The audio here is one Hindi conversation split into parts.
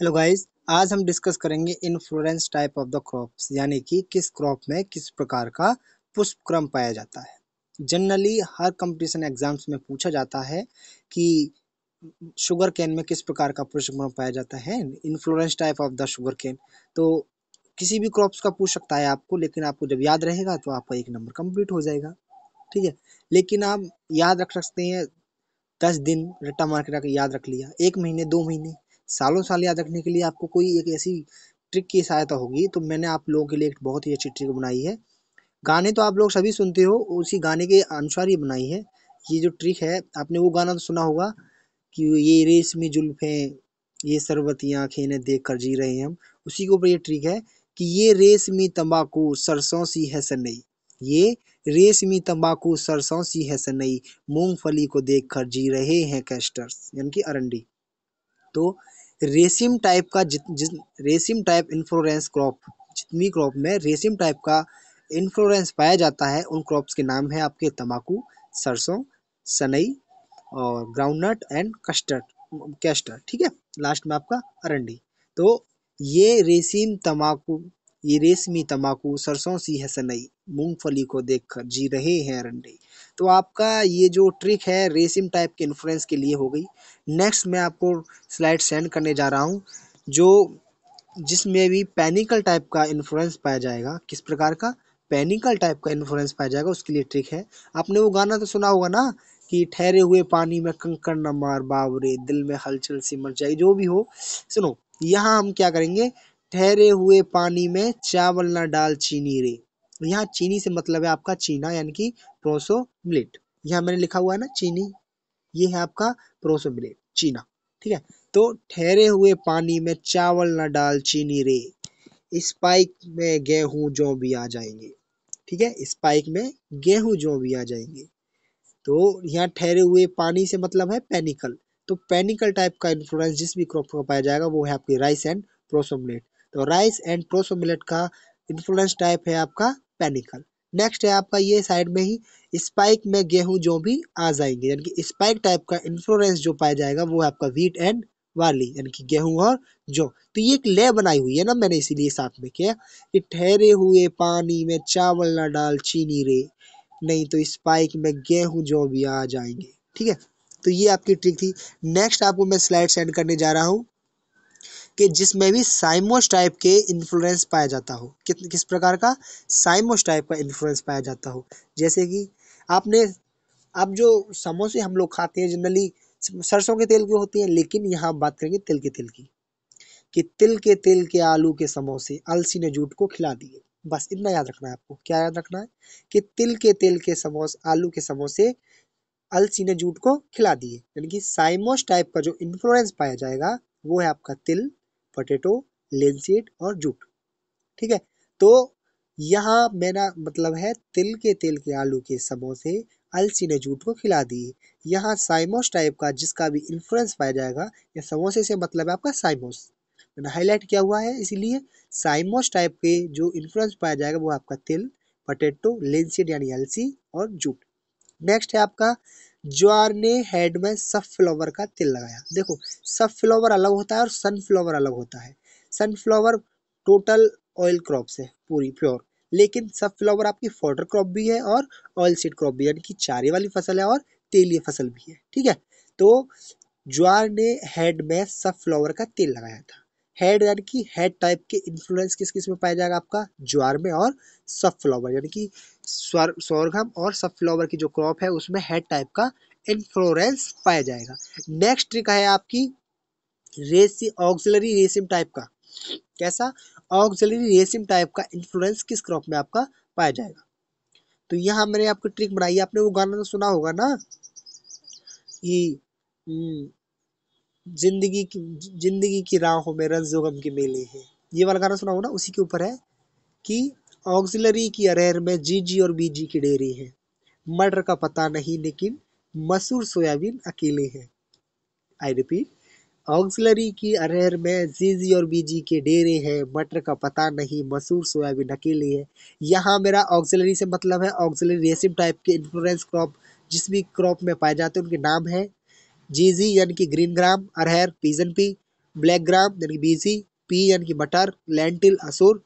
हेलो गाइस आज हम डिस्कस करेंगे influence type of the crops यानी कि किस क्रॉप में किस प्रकार का पुष्प क्रम पाया जाता है जनरली हर कंपटीशन एग्जाम्स में पूछा जाता है कि शुगर कैन में किस प्रकार का पुष्प क्रम पाया जाता है influence type of the sugarcane तो किसी भी क्रॉप्स का पूछ सकता है आपको लेकिन आपको जब याद रहेगा तो आपका एक नंबर कंप्लीट हो जाएगा ठीक है लेकिन आप याद रख सकते हैं दस दिन रट्टा मार के याद रख लिया एक महीने दो महीने सालों साल याद रखने के लिए आपको कोई एक ऐसी ट्रिक की सहायता होगी तो मैंने आप लोगों के लिए एक बहुत ही अच्छी ट्रिक बनाई है गाने तो आप लोग सभी सुनते हो उसी गाने के अनुसार ही बनाई है ये जो ट्रिक है आपने वो गाना तो सुना होगा कि ये रेशमी जुल्फें ये शरबती आँखें इन्हें देख कर जी रहे हैं हम उसी के ऊपर ये ट्रिक है कि ये रेशमी तंबाकू सरसों सी है सनई ये रेशमी तंबाकू सरसों सी है सनई मूंगफली को देख कर जी रहे हैं कैस्टर्स यानी कि अरंडी तो रेसिम टाइप का जित जिस रेसिम टाइप इन्फ्लोरेंस क्रॉप जितनी क्रॉप में रेसिम टाइप का इन्फ्लोरेंस पाया जाता है उन क्रॉप्स के नाम है आपके तम्बाकू सरसों सनई और ग्राउंडनट एंड कस्टर्ड कैस्टर ठीक है लास्ट में आपका अरंडी तो ये रेसिम तम्बाकू ये रेशमी तम्बाकू सरसों सी है सनई मूंगफली को देखकर जी रहे हैं अरंडी तो आपका ये जो ट्रिक है रेसिम टाइप के इन्फ्लुएंस के लिए हो गई नेक्स्ट मैं आपको स्लाइड सेंड करने जा रहा हूँ जो जिसमें भी पैनिकल टाइप का इन्फ्लुएंस पाया जाएगा किस प्रकार का पैनिकल टाइप का इन्फ्लुएंस पाया जाएगा उसके लिए ट्रिक है आपने वो गाना तो सुना होगा ना कि ठहरे हुए पानी में कंकड़ न मार बावरे दिल में हलचल सी मर जाए जो भी हो सुनो यहाँ हम क्या करेंगे ठहरे हुए पानी में चावल ना डाल चीनी रे यहाँ चीनी से मतलब है आपका चीना यानी कि मिलेट यहाँ मैंने लिखा हुआ है ना चीनी ये है आपका प्रोसोमिलेट चीना ठीक है तो ठहरे हुए पानी में चावल ना डाल चीनी रे स्पाइक में गेहूं जो भी आ जाएंगे ठीक है स्पाइक में गेहूं जो भी आ जाएंगे तो यहाँ ठहरे हुए पानी से मतलब है पेनिकल तो पेनिकल टाइप का इन्फ्लुएंस जिस भी क्रॉप का पाया जाएगा वो है आपकी राइस एंड प्रोसोमिलेट तो राइस एंड प्रोसोमिलेट का इन्फ्लुएंस टाइप है आपका पेनिकल नेक्स्ट है आपका ये साइड में ही स्पाइक में गेहूं जो भी आ जाएंगे यानी कि स्पाइक टाइप का इन्फ्लोरेंस जो पाया जाएगा वो है आपका व्हीट एंड वाली यानी कि गेहूं और जो तो ये एक ले बनाई हुई है ना मैंने इसीलिए साथ में किया कि ठहरे हुए पानी में चावल ना डाल चीनी रे नहीं तो स्पाइक में गेहूं जो भी आ जाएंगे ठीक है तो ये आपकी ट्रिक थी नेक्स्ट आपको मैं स्लाइड सेंड करने जा रहा हूँ कि जिसमें भी साइमोस टाइप के इन्फ्लुएंस पाया जाता हो कितने किस प्रकार का साइमोस टाइप का इन्फ्लुएंस पाया जाता हो जैसे कि आपने आप जो समोसे हम लोग खाते हैं जनरली सरसों के तेल की होती हैं लेकिन यहाँ बात करेंगे तिल के तिल की कि तिल के तेल के आलू के समोसे अलसी ने जूट को खिला दिए बस इतना याद रखना है आपको क्या याद रखना है कि तिल के तेल के समोसे आलू के समोसे अलसी ने जूट को खिला दिए यानी कि साइमोस टाइप का जो इन्फ्लुएंस पाया जाएगा वो है आपका तिल पोटैटो लेंसीड और जूट ठीक है तो यहाँ मेरा मतलब है तिल के तेल के आलू के समोसे अलसी ने जूट को खिला दिए यहाँ साइमोस टाइप का जिसका भी इन्फ्लुएंस पाया जाएगा या समोसे से मतलब है आपका साइमोस मैंने हाईलाइट किया हुआ है इसीलिए साइमोस टाइप के जो इन्फ्लुएंस पाया जाएगा वो आपका तिल पटेटो लेंसिड यानी अलसी और जूट नेक्स्ट है आपका ज्वार ने हेड में सनफ्लावर का तेल लगाया देखो सनफ्लावर अलग होता है और सनफ्लावर अलग होता है सनफ्लावर टोटल ऑयल क्रॉप्स है पूरी प्योर लेकिन सनफ्लावर आपकी फोडर क्रॉप भी है और ऑयल सीड क्रॉप भी यानी कि चारे वाली फसल है और तेलीय फसल भी है ठीक है तो ज्वार ने हेड में सनफ्लावर का तेल लगाया था हेड यानी कि हेड टाइप के इन्फ्लुएंस किस किस में पाया जाएगा आपका ज्वार में और सब फ्लावर यानी कि स्वर सोरघम और सब फ्लावर की जो क्रॉप है उसमें हेड टाइप का इन्फ्लोरेंस पाया जाएगा नेक्स्ट ट्रिक है आपकी रेसी ऑक्सिलरी रेसिम टाइप का कैसा ऑक्सिलरी रेसिम टाइप का इन्फ्लुएंस किस क्रॉप में आपका पाया जाएगा तो यहाँ मैंने आपको ट्रिक बनाई आपने वो गाना तो सुना होगा ना ये हम्म, जिंदगी की जिंदगी की राहों में रंजो गम के मेले हैं ये वाला गाना सुना हो ना उसी के ऊपर है कि ऑक्सिलरी की अरेर में जी जी और बी जी की डेरी है मटर का पता नहीं लेकिन मसूर सोयाबीन अकेले हैं आई रिपीट ऑक्सिलरी की अरेर में जी जी और बीजी के डेरे हैं मटर का पता नहीं मसूर सोयाबीन अकेले है यहाँ मेरा ऑक्सिलरी से मतलब है ऑक्सिलरी रेसिम टाइप के इन्फ्लोरेंस क्रॉप जिस भी क्रॉप में पाए जाते हैं उनके नाम है जीजी यानी कि ग्रीन ग्राम अरहर पीजन पी ब्लैक ग्राम यानी कि बीजी पी यानी कि बटर लेंटिल असूर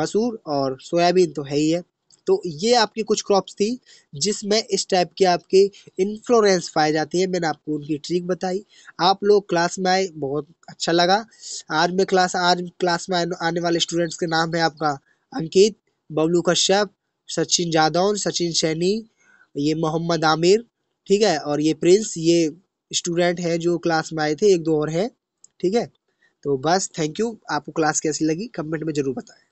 मसूर और सोयाबीन तो है ही है तो ये आपकी कुछ क्रॉप्स थी जिसमें इस टाइप की आपके इन्फ्लोरेंस पाए जाती है मैंने आपको उनकी ट्रिक बताई आप लोग क्लास में आए बहुत अच्छा लगा आज में क्लास आज क्लास में आने वाले स्टूडेंट्स के नाम है आपका अंकित बबलू कश्यप सचिन जादौन सचिन सैनी ये मोहम्मद आमिर ठीक है और ये प्रिंस ये स्टूडेंट हैं जो क्लास में आए थे एक दो और हैं ठीक है तो बस थैंक यू आपको क्लास कैसी लगी कमेंट में जरूर बताएं